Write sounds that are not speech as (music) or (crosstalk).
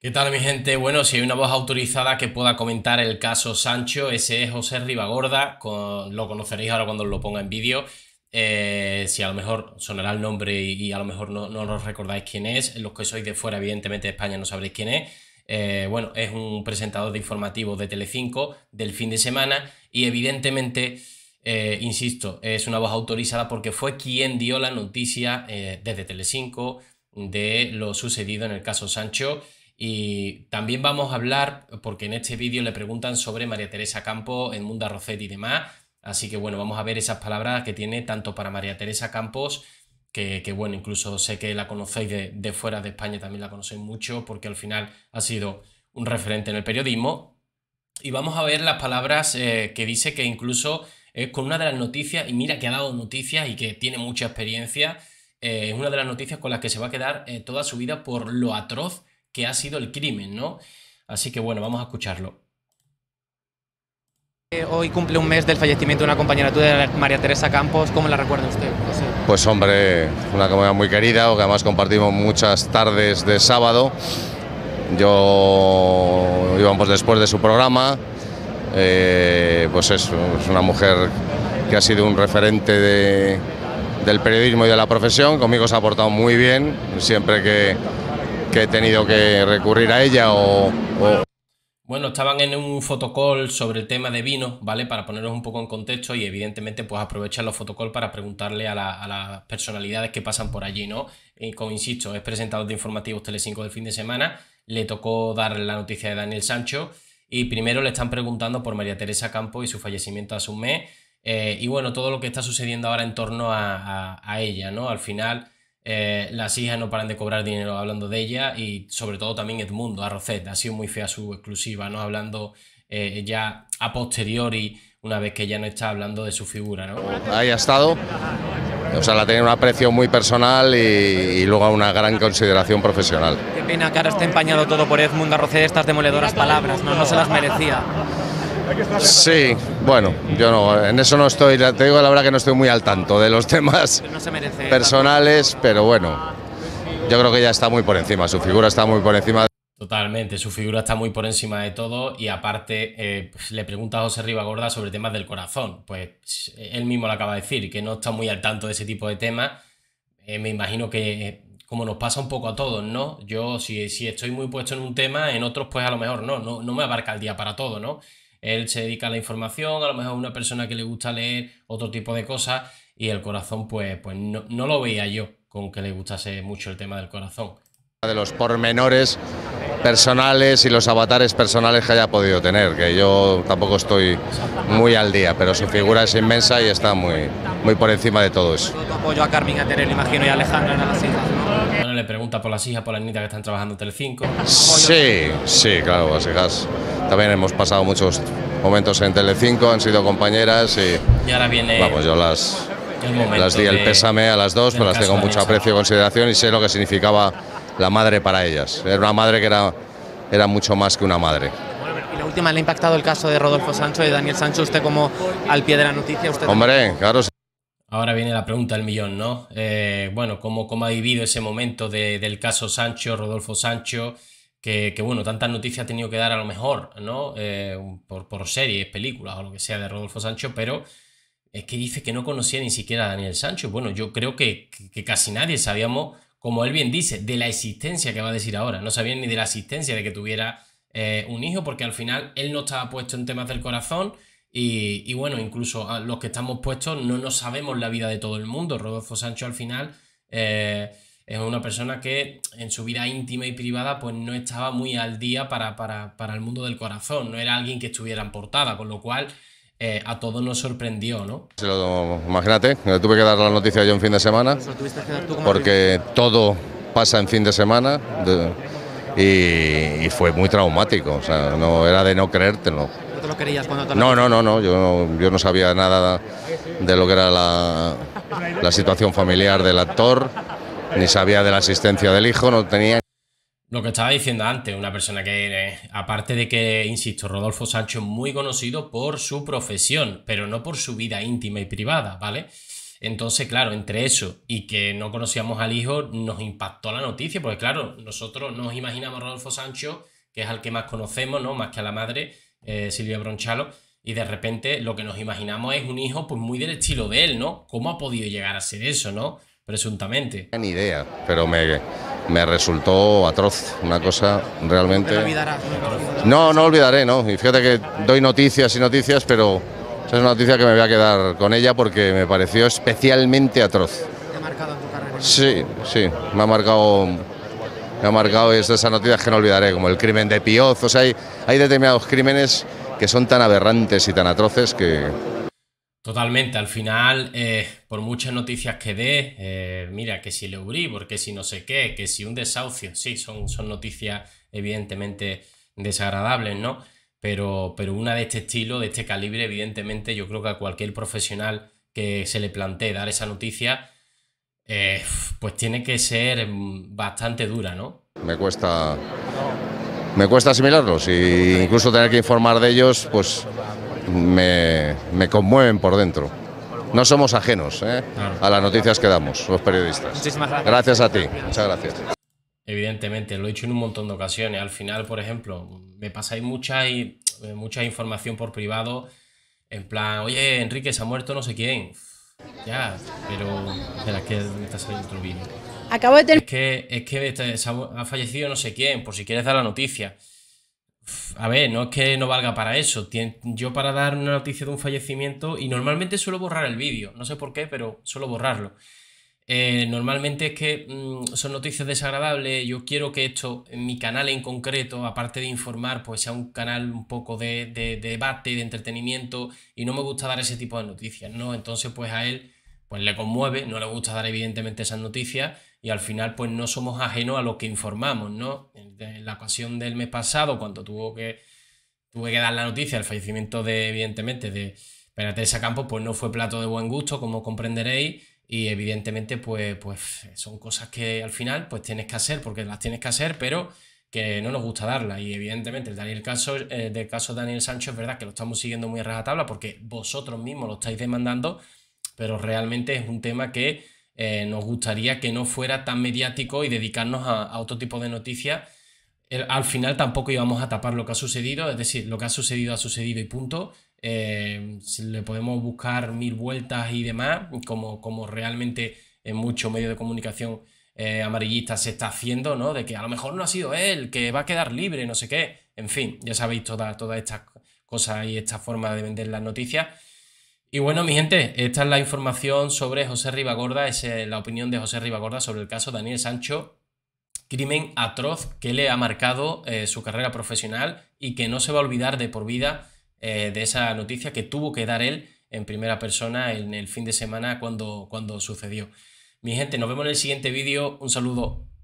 ¿Qué tal mi gente? Bueno, si hay una voz autorizada que pueda comentar el caso Sancho, ese es José Rivagorda. lo conoceréis ahora cuando lo ponga en vídeo. Eh, si a lo mejor sonará el nombre y, a lo mejor no, no, os recordáis quién es, los que sois de fuera evidentemente de España no sabréis quién es. Eh, bueno, es un presentador de informativos de Telecinco del fin de semana y evidentemente, eh, insisto, es una voz autorizada porque fue quien dio la noticia desde Telecinco de lo sucedido en el caso Sancho. Y también vamos a hablar, porque en este vídeo le preguntan sobre María Teresa Campos, Edmunda Roset y demás. Así que bueno, vamos a ver esas palabras que tiene tanto para María Teresa Campos, que, bueno, incluso sé que la conocéis de, fuera de España, también la conocéis mucho, porque al final ha sido un referente en el periodismo. Y vamos a ver las palabras eh, que dice que incluso es con una de las noticias, y mira que ha dado noticias y que tiene mucha experiencia, eh, es una de las noticias con las que se va a quedar eh, toda su vida por lo atroz que ha sido el crimen, ¿no? Así que bueno, vamos a escucharlo. Eh, hoy cumple un mes del fallecimiento de una compañera tuya, María Teresa Campos. ¿Cómo la recuerda usted? Pues hombre, una compañera muy querida, que además compartimos muchas tardes de sábado. Yo íbamos pues, después de su programa. Eh, pues es, es, una mujer que ha sido un referente del periodismo y de la profesión. Conmigo se ha portado muy bien. Siempre que, que he tenido que recurrir a ella o, Bueno, estaban en un fotocall sobre el tema de vino, ¿vale? Para poneros un poco en contexto y evidentemente pues aprovechan los fotocall para preguntarle a, las personalidades que pasan por allí, ¿no? Y como insisto, es presentador de informativos Telecinco del fin de semana, le tocó dar la noticia de Daniel Sancho y primero le están preguntando por María Teresa Campo y su fallecimiento hace un mes eh, y bueno, todo lo que está sucediendo ahora en torno a ella, ¿no? Al final eh, las hijas no paran de cobrar dinero hablando de ella y sobre todo también Edmundo Arrocet ha sido muy fea su exclusiva, ¿no? Hablando eh, ya a posteriori, una vez que ya no está hablando de su figura, ¿no? Ahí ha estado. O sea, la tiene un aprecio muy personal y, luego una gran consideración profesional. Qué pena que ahora esté empañado todo por Edmundo Arrocet estas demoledoras palabras, ¿no? No se las merecía. Sí, bueno, yo no, en eso no estoy, te digo la verdad que no estoy muy al tanto de los (laughs) temas personales, pero bueno, yo creo que ya está muy por encima, su figura está muy por encima. Totalmente, su figura está muy por encima de todo y aparte eh, pues, le pregunta a José Ribagorda sobre temas del corazón, pues él mismo lo acaba de decir, que no está muy al tanto de ese tipo de temas, eh, me imagino que como nos pasa un poco a todos, ¿no? Yo si, si estoy muy puesto en un tema, en otros pues a lo mejor no, no, no me abarca el día para todo, ¿no? él se dedica a la información, a lo mejor a una persona que le gusta leer otro tipo de cosas y el corazón pues, pues no, lo veía yo con que le gustase mucho el tema del corazón. De los pormenores personales y los avatares personales que haya podido tener, que yo tampoco estoy muy al día, pero su figura es inmensa y está muy, muy por encima de todo eso. apoyo a Carmen, a imagino, y a Alejandra en las bueno, le pregunta por las hijas, por las niñas que están trabajando en Telecinco. Sí, sí, claro, las hijas. También hemos pasado muchos momentos en Telecinco, han sido compañeras y... Y ahora viene... Vamos, yo las... Las di el pésame a las dos, pero las tengo mucho aprecio y consideración y sé lo que significaba la madre para ellas. Era una madre que era, era mucho más que una madre. Y la última, ¿le ha impactado el caso de Rodolfo Sancho y Daniel Sancho? Usted como al pie de la noticia. Hombre, claro, claro, Ahora viene la pregunta del millón, ¿no? Eh, bueno, ¿cómo, ¿cómo, ha vivido ese momento del caso Sancho, Rodolfo Sancho? Que, bueno, tantas noticias ha tenido que dar a lo mejor, ¿no? Eh, por, por, series, películas o lo que sea de Rodolfo Sancho, pero es que dice que no conocía ni siquiera a Daniel Sancho. Bueno, yo creo que, casi nadie sabíamos, como él bien dice, de la existencia que va a decir ahora. No sabían ni de la existencia de que tuviera eh, un hijo, porque al final él no estaba puesto en temas del corazón y, bueno, incluso a los que estamos puestos no nos sabemos la vida de todo el mundo. Rodolfo Sancho al final eh, es una persona que en su vida íntima y privada pues no estaba muy al día para, el mundo del corazón, no era alguien que estuviera en portada, con lo cual eh, a todos nos sorprendió, ¿no? Imagínate, le tuve que dar la noticia yo en fin de semana, porque todo pasa en fin de semana y, y fue muy traumático, o sea, no era de no creértelo. ¿No no, no, no, yo no, yo no sabía nada de lo que era la, situación familiar del actor, ni sabía de la asistencia del hijo, no tenía lo que estaba diciendo antes, una persona que, eh, aparte de que, insisto, Rodolfo Sancho es muy conocido por su profesión, pero no por su vida íntima y privada, ¿vale? Entonces, claro, entre eso y que no conocíamos al hijo, nos impactó la noticia, porque claro, nosotros nos imaginamos a Rodolfo Sancho, que es al que más conocemos, ¿no? Más que a la madre, eh, Silvia Bronchalo, y de repente lo que nos imaginamos es un hijo pues muy del estilo de él, ¿no? ¿Cómo ha podido llegar a ser eso, no? Presuntamente. Ni idea, pero me, me resultó atroz, una cosa realmente... No, no, no olvidaré, ¿no? Y fíjate que doy noticias y noticias, pero esa es una noticia que me voy a quedar con ella porque me pareció especialmente atroz. ¿Te ha marcado tu carrera? Sí, sí, me ha marcado ...me ha marcado es de esas noticias que no olvidaré, como el crimen de Pioz. O sea, hay, determinados crímenes que son tan aberrantes y tan atroces que... Totalmente, al final, eh, por muchas noticias que dé, eh, mira, que si le porque porque si no sé qué, que si un desahucio, sí, son, son noticias evidentemente desagradables, ¿no? Pero, pero una de este estilo, de este calibre, evidentemente yo creo que a cualquier profesional que se le plantee dar esa noticia, eh, pues tiene que ser em, bastante dura, ¿no? Me cuesta, me cuesta asimilarlos y incluso tener que informar de ellos, pues me, conmueven por dentro. No somos ajenos ¿eh? a las noticias que damos los periodistas. Muchísimas gracias. Gracias a ti, muchas gracias. Evidentemente, lo he hecho en un montón de ocasiones. Al final, por ejemplo, me pasáis mucha, eh, mucha información por privado, en plan, oye, Enrique, se ha muerto no sé quién ya, pero espera, que estás saliendo otro vídeo. Acabo de tener... Es que, es que ha fallecido no sé quién, por si quieres dar la noticia. A ver, no es que no valga para eso. Yo para dar una noticia de un fallecimiento, y normalmente suelo borrar el vídeo, no sé por qué, pero suelo borrarlo. Eh, normalmente es que mm, son noticias desagradables. Yo quiero que esto, en mi canal en concreto, aparte de informar, pues sea un canal un poco de, de, Y debate, de entretenimiento, y no me gusta dar ese tipo de noticias, ¿no? Entonces, pues a él pues le conmueve, no le gusta dar evidentemente esas noticias y al final pues no somos ajenos a lo que informamos, ¿no? En la ocasión del mes pasado, cuando tuvo que, tuve que dar la noticia, el fallecimiento de, evidentemente, de Teresa Campos, pues no fue plato de buen gusto, como comprenderéis, y evidentemente, pues, pues son cosas que al final pues tienes que hacer porque las tienes que hacer, pero que no nos gusta darlas. Y evidentemente, el caso, eh, del caso de Daniel Sánchez es verdad que lo estamos siguiendo muy a rajatabla porque vosotros mismos lo estáis demandando, pero realmente es un tema que eh, nos gustaría que no fuera tan mediático y dedicarnos a otro tipo de noticias al final tampoco íbamos a tapar lo que ha sucedido, es decir, lo que ha sucedido ha sucedido y punto. Eh, le podemos buscar mil vueltas y demás, como, como realmente en muchos medios de comunicación eh, amarillista amarillistas se está haciendo, ¿no? De que a lo mejor no ha sido él, que va a quedar libre, no sé qué. En fin, ya sabéis todas toda estas cosas y esta forma de vender las noticias. Y bueno, mi gente, esta es la información sobre José Ribagorda, es la opinión de José Rivagorda sobre el caso Daniel Sancho crimen atroz que le ha marcado eh, su carrera profesional y que no se va a olvidar de por vida eh, de esa noticia que tuvo que dar él en primera persona en el fin de semana cuando, cuando sucedió. Mi gente, nos vemos en el siguiente vídeo. Un saludo.